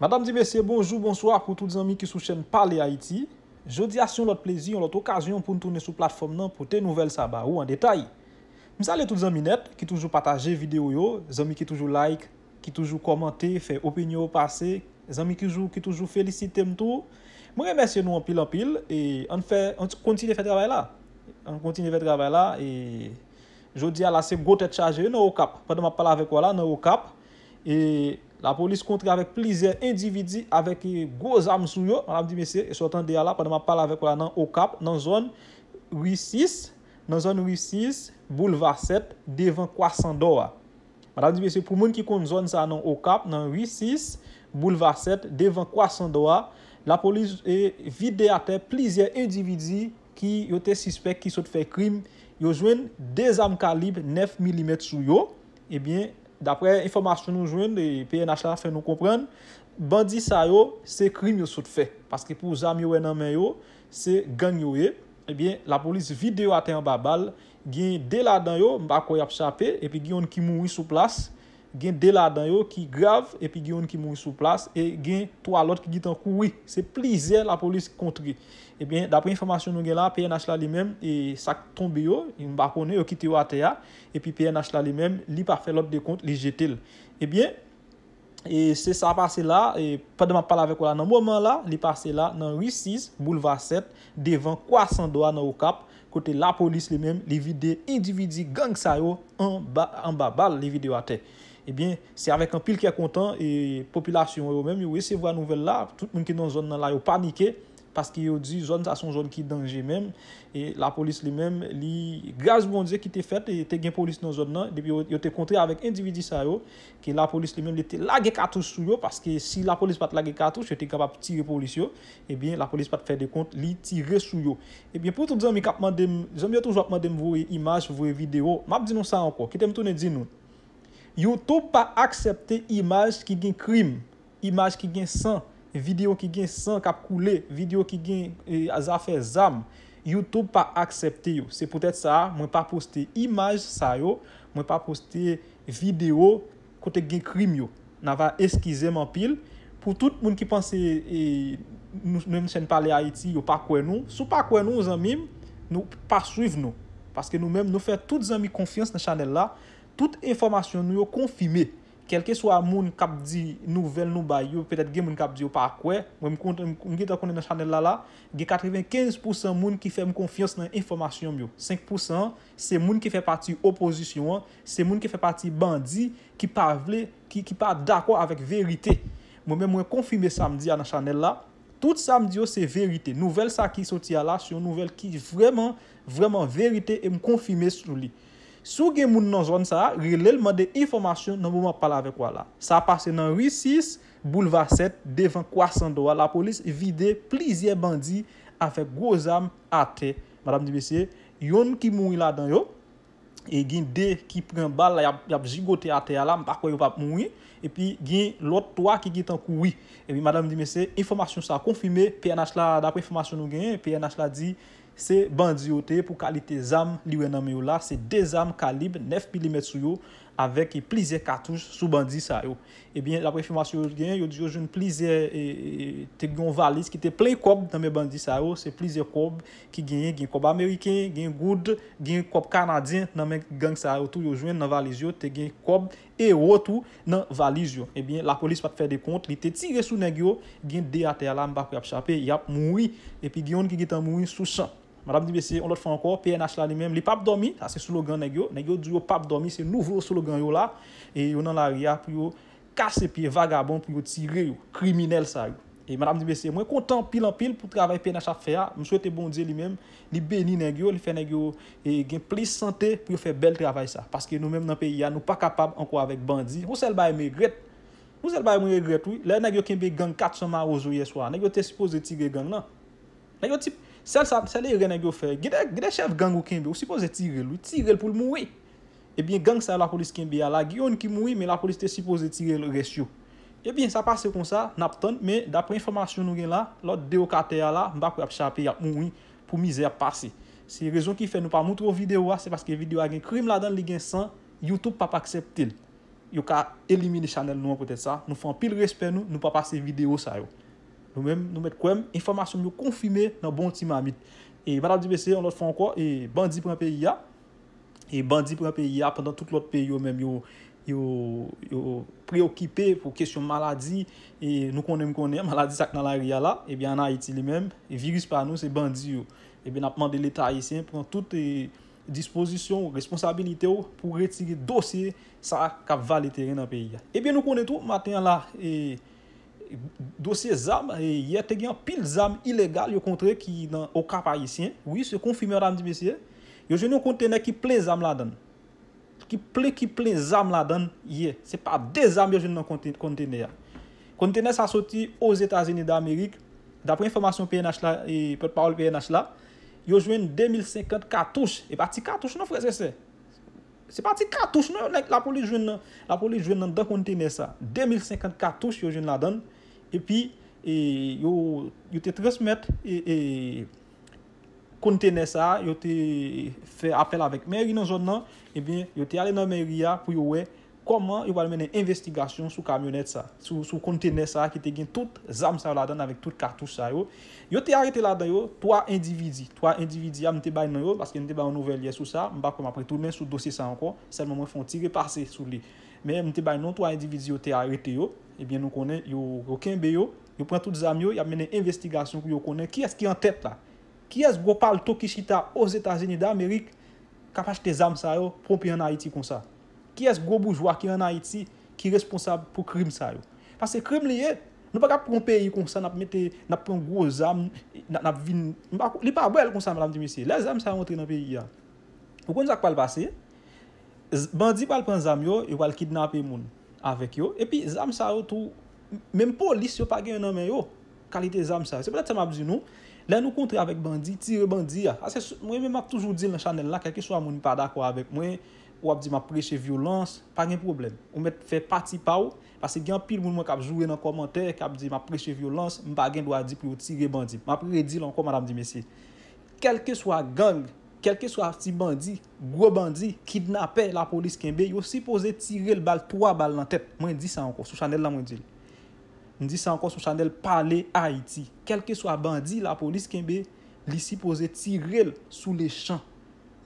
Madame Dibessier, bonjou, bonsoir pou tout zanmi ki sou chen pale Haiti. Jodi asyon lot plezi, yon lot okasyon pou nou tounen sou platform nan pou te nouvel sabar ou an detay. M sa le tout zanmi net, ki toujou pataje video yo, zanmi ki toujou like, ki toujou komante, fe opinyo, pase, zanmi ki toujou felisite m tou. M remesye nou an pil an pil, an fè, an kontine fè dravay la. An kontine fè dravay la, jodi ala se go tèt chaje, nan o kap, padan ma pala avek wala, nan o kap. E... la polis kontre avèk plizè individi avèk e gòz am sou yo, madame di mesè, e sotan de ala, pande ma pal avèk wè nan okap, nan zon 8-6, nan zon 8-6, boulevar 7, devan kwasan doa. Madame di mesè, pou moun ki kontre zon sa nan okap, nan 8-6, boulevar 7, devan kwasan doa, la polis e vide ate plizè individi ki yote sispèk ki sot fè krim, yo zwen de zam kalib 9 mm sou yo, ebyen, Dapre informasyon nou jwen de PNH la fe nou kompren, bandi sa yo se krim yo sot fe. Paske pou zami yo enanmen yo, se gang yo ye. Ebyen, la polis videyo ate an babal, gen deladan yo, bako yap chape, epi gen yon ki moui sou plas. gen deladan yo ki grave epi gen yon ki moun sou plas e gen to alot ki git an koui se plizer la polis kontri e dapre informasyon nou gen la PNH la li menm e sak tombe yo yon bakone yo kite yo ate ya epi PNH la li menm li pa fe lot de kont li jetel se sa pase la padman pal avek wala nan mwaman la li pase la nan 8-6 bouleva 7 devan kwasan doa nan wokap kote la polis li menm li vide individi gang sayo an babal li vide yo ate ebyen, se avèk an pil ki akontan, e popilasyon yo mèm, yo e se vwa nouvel la, tout moun ki nan zon nan la yo panike, paske yo di, zon sa son zon ki denje mèm, e la polis li mèm, li grajbou an dize ki te fèt, te gen polis nan zon nan, depi yo te kontre avèk endividi sa yo, ke la polis li mèm li te lage katou sou yo, paske si la polis pat lage katou, se te kapap tire polis yo, ebyen, eh la polis pat fè de kont li tire sou yo. Ebyen, pou tout zan mi kapman dem, zan mi yo tout zan kapman dem vwe imaj, vwe video YouTube pa aksepte imaj ki gen krim, imaj ki gen san, video ki gen san kap koule, video ki gen e, azafer zam. YouTube pa aksepte yo. Se pwetet sa, mwen pa poste imaj sa yo, mwen pa poste video kote gen krim yo. Nava eskize man pil. Po tout moun ki panse, e, nou mwen chen pale Haiti, yo pa kwen nou. Sou pa kwen nou zanmim, nou pa suiv nou. Paske nou mwen nou fe tout zanmi konfians nan chanel la. Tout informasyon nou yo konfime, kelke so a moun kapdi nouvel nou bay yo, petet gen moun kapdi yo pa kwe, mwen mwen konne nan chanel la la, gen 95% moun ki fe mkonfiyans nan informasyon myo. 5%, se moun ki fe pati opozisyon, se moun ki fe pati bandi, ki pa dako avèk verite. Mwen mwen konfime samdi a nan chanel la, tout samdi yo se verite. Nouvel sa ki soti a la, sou nouvel ki vreman verite e mkonfime sou li. Sou gen moun nan zon sa, relèlman de informasyon nan mouman pala avek wala. Sa pase nan 8-6, bouleva 7, devan kwa sando wala. La polis vide plizye bandi afek gwozam ate. Madame Dibese, yon ki moun la dan yo, e gen de ki pren bal la yap jigote ate ala, mbakwe yo pap moun, e pi gen lot toa ki git an kouwi. E bi madame Dibese, informasyon sa konfime, pe yon achla da kwen informasyon nou gen, pe yon achla di, Se bandi yo te pou kalite zam liwe nan mi ou la, se de zam kalib 9 mm sou yo, avek e plize katouj sou bandi sa yo. Ebyen, la prefirmasyon yo gen, yo di yo jwen plize e, e, te gwen valiz ki te pley kob nan me bandi sa yo, se plize kob ki gen, gen kob Ameriken, gen goud, gen kob Kanadyen nan men gang sa yo tou yo jwen nan valiz yo, te gen kob e o tou nan valiz yo. Ebyen, la polis pat fè de kont, li te tire sou nen gyo, gen de ate alam bakwe ap chapè, yap moui, epi gyon ki git an moui sou chan. Madame Di Bessie, on lot fwa anko, PNH la li mem, li pap domi, sa se slogan negyo, negyo di yo pap domi, se nouvo slogan yo la, e yo nan la ria pou yo kase piye vagabon pou yo tire yo, kriminel sa yo. E Madame Di Bessie, mwen kontan pil an pil pou travay PNH a fweya, mwen souwete bondye li mem, li beni negyo, li fwe negyo gen plis sante pou yo fwe bel travay sa. Paske nou menm nan peyi ya, nou pa kapab anko avek bandi. Mwen sel bay mwen egret, mwen sel bay mwen egret woy, lè negyo kenbe gang kat soma ozo ye swa, negyo te suppose tire gang lan, negyo tip... Sel e rene ge ou fe, gede chev gang ou kenbe, ou sipoze tirel ou, tirel pou l moui. Ebyen, gang sa yo la polis kenbe ya la, gion ki moui, me la polis te sipoze tirel resyo. Ebyen, sa pase kon sa, nap ton, me dapre informasyon nou gen la, lot deyo kate ya la, mbak wap chape ya moui pou mizer pase. Se rezon ki fe nou pa moutro video a, se paske video a gen krim la dan li gen san, Youtube pa pa akseptil. Yo ka elimine chanel nou an potet sa, nou fan pil respen nou, nou pa pase video sa yo. Nou mèm, nou mèm kwenm, informasyon mèm yo konfime nan bon ti mamit. E badal di bese, an lot fwa anko, e bandi pran peyi ya. E bandi pran peyi ya, pandan eh tout lot peyi yo mèm, yo preokipe pou kesyon maladi. E nou konèm konèm, maladi sak nan la riyala, ebyan na iti li mèm, e virus pa nou se bandi yo. Ebyan apman de leta yi sen, pran tout e disposisyon, responsabilite yo, pou retire dosye sa kap vali teren nan peyi ya. Ebyan nou konèm tout, maten la, e... dosye zam, ye te gyan pil zam ilegal, yo kontre ki nan o kapayisyen, wis, se konfime adam di mesye, yo jwen nou kontene ki plen zam la dan, ki ple ki plen zam la dan, ye, se pa de zam yo jwen nou kontene ya. Kontene sa soti o Zeta Zini da Amerik, dapre informasyon PNH la, e pe paol PNH la, yo jwen 2054, e pati katoush nan frese se, se pati katoush nan, la poli jwen nan da kontene sa, 2054 yo jwen la dan, E pi, yo te transmet e kontene sa, yo te fe apel avek meyri nan joun nan, e bin yo te ale nan meyri ya pou yo wey koman yo wale mene investigasyon sou kamyonet sa, sou kontene sa ki te gen tout zam sa yo la dan avek tout kartou sa yo. Yo te arete la dan yo, 3 individi, 3 individi ya mte bay nan yo, baske mte bay nouvelye sou sa, mba kom apre tournen sou dosye sa anko, selman mwen fon tire pase sou li. Men, mwen te bay nan to a indivizi yo te arete yo, ebyen nou konen, yo roken be yo, yo pren tout zami yo, ya mene investigasyon kou yo konen, ki es ki an tet la? Ki es go pal toki chita o zetazeni da Amerik, kapache te zami sa yo, pompi an Haiti kon sa? Ki es go boujwa ki an Haiti, ki responsab pou krim sa yo? Pase krim liye, nou pa kap pompi yi kon sa, nap mette, nap pron gwo zami, nap vin, li pa abel kon sa, mwen am di misi, la zami sa yon entri nan peyi ya. Ou kon zak pal basi, Bandi pou al pren zam yo, yo al kidnape moun Avèk yo, epi zam sa yo tou Mèm polis yo pa gen yon anmen yo Kalite zam sa yo, se bèlè tèm ap di nou Lè nou kontre avèk bandi, tire bandi Ase mwen mèm ap toujou di lè chanel la Kèlke swa moun mèm pa dakwa avèk mwen Ou ap di mèm ap preche violans Pa gen problem, ou mèm fè pati pa ou Pase gen pil moun mèm kap zure nan komantè Kap di mèm ap preche violans Mèm pa gen do a di pou yo tire bandi Mèm ap re di lè anko madame di mesi Kèlke swa gang kelke swa sti bandi, gro bandi, kidnapè la polis kenbe, yo sipoze tiril bal 3 bal lan tet. Mwen di sa anko sou chanel la mwen dil. Mwen di sa anko sou chanel pale Haiti. Kelke swa bandi la polis kenbe, li sipoze tiril sou le chan.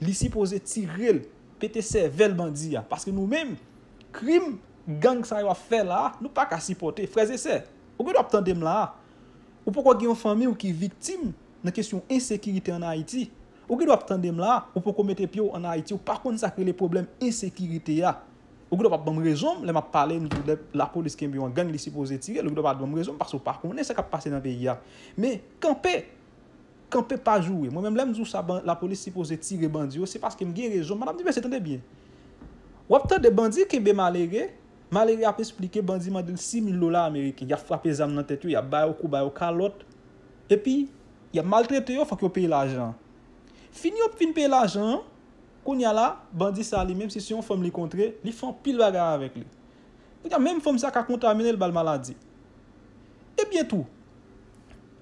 Li sipoze tiril pete se vel bandi ya. Paske nou men, krim gang sa yo a fe la, nou pa ka sipote. Freze se, ou gen do ap tendem la? Ou pokwa gen yon fami ou ki vitim, nan kesyon insekiritè an Haiti, Ou ki do ap tende m la, ou pou komete pyo an Haiti, ou pa kon sakre le problem insekirite ya. Ou ki do ap bom rezon, lèm ap pale m, la polis kem biwa gang li sipoze tire, ou ki do ap bom rezon, pa sou pa kon, ne se kap pase nan pe ya. Me, kanpe, kanpe pa jowe. Mwen m lèm zousa la polis sipoze tire bandi yo, se pas kem gen rezon, m a dam di ve se tende bien. Ou ap tende bandi ke be malere, malere ap esplike bandi mandi simi lola Amerike. Ya frape zam nan tetyo, ya bayo kou, bayo kalot, e pi, ya maltrete yo fank yo peye la janj. Fini yo pinpe l ajan, konya la, bandi sa li. Mem si si yon fom li kontre, li fon pil bagara avek li. Mwen ya menm fom sa ka kontamine l bal maladi. E bientou.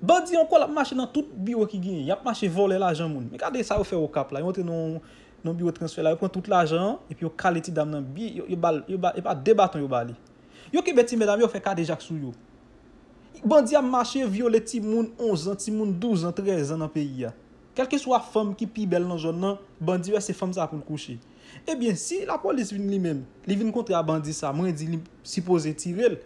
Bandi yon kon la, mache nan tout biyo ki gine. Yap mache vole l ajan moun. Mwen kade sa yo fe wokap la. Yon tre nan biyo transfer la. Yo kon tout l ajan, epi yo kaleti dam nan biyo. Yo bal, yo bal, yo bal debaton yo bali. Yo ki beti medan, yo fe kade jak sou yo. Bandi ya mache viole ti moun 11 an, ti moun 12 an, 13 an nan peyi ya. Kèlke sou a fèm ki pi bel nan joun nan, bandi wè se fèm sa akoun kouchi. Ebyen, eh si la polis vin li men, li vin kontre a bandi sa, mwen di li sipose tirel,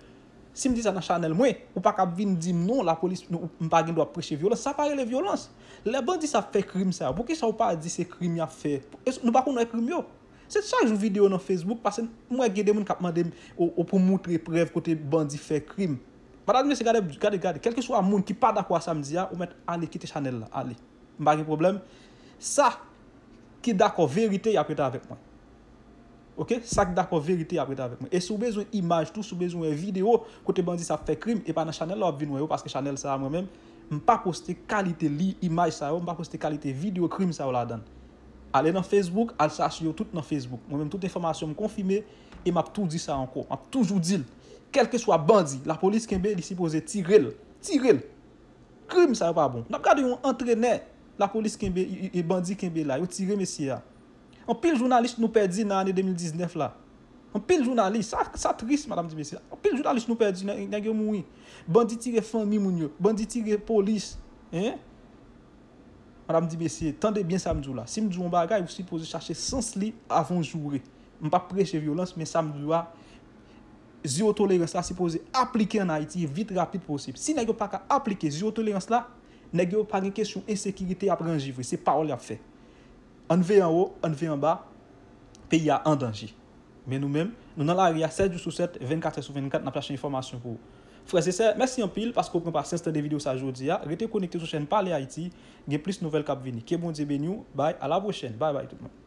si mdi sa nan chanel mwen, ou pa kap vin di mnon, la polis mpa gen do apreche violans, sa pare le violans. Le bandi sa fè krim sa, pou ki sa ou pa a di se krim ya fè, nou pa kon nou e krim yo. Se te sa yon videyo nan Facebook, pasen mwen gede mwen kap mande ou pou moutre prev kote bandi fè krim. Mwen se gade, gade, gade, kèlke sou a moun ki pa dakwa sa mdi ya, ou mwen ane kite chanel la, an Mba gen problem. Sa ki dako verite y apreta avek mwen. Ok? Sa ki dako verite y apreta avek mwen. E sou bezoun imaj, tout sou bezoun video, kote bandi sa fe krim, e pa nan chanel la ap vinwe yo, paske chanel sa a mwen men, mba poste kalite li imaj sa yo, mba poste kalite video krim sa yo la dan. Ale nan Facebook, al sa asyo tout nan Facebook. Mwen men tout informasyon m konfime, e map tou di sa anko. Map toujou dil. Kelke swa bandi, la polis kenbe disipoze tirel. Tirel. Krim sa yo pa bon. Mba gade yon entreney La kolis kembe, e bandi kembe la, yo tire mesye la. An pil jounalist nou perdi nan ane 2019 la. An pil jounalist, sa tris madame di mesye la. An pil jounalist nou perdi, nage moui. Bandi tire fan mi moun yo, bandi tire polis. Madame di mesye, tende bien sa mdou la. Si mdou mbaga, yo sipoze chache sens li avonjoure. Mpa preche violans, men sa mdou la. Zi otoleryans la sipoze aplike nan Haiti, vit rapi posib. Si nage paka aplike, zi otoleryans la, Ne ge ou pari kesyon e sekirite apre anjivri. Se pa ou li ap fe. An ve an ou, an ve an ba, pe ya an danji. Men nou men, nou nan la re a 7.27.24.24 na plasche informasyon pou ou. Fres ese, mersi an pil, pasko kouk an pa senste de video sa jodi ya. Rete konekte sou chen pale Haiti, ge plis nouvel kap vini. Ke bon dibe nou, bay, ala vwos chen. Bay bay tout moun.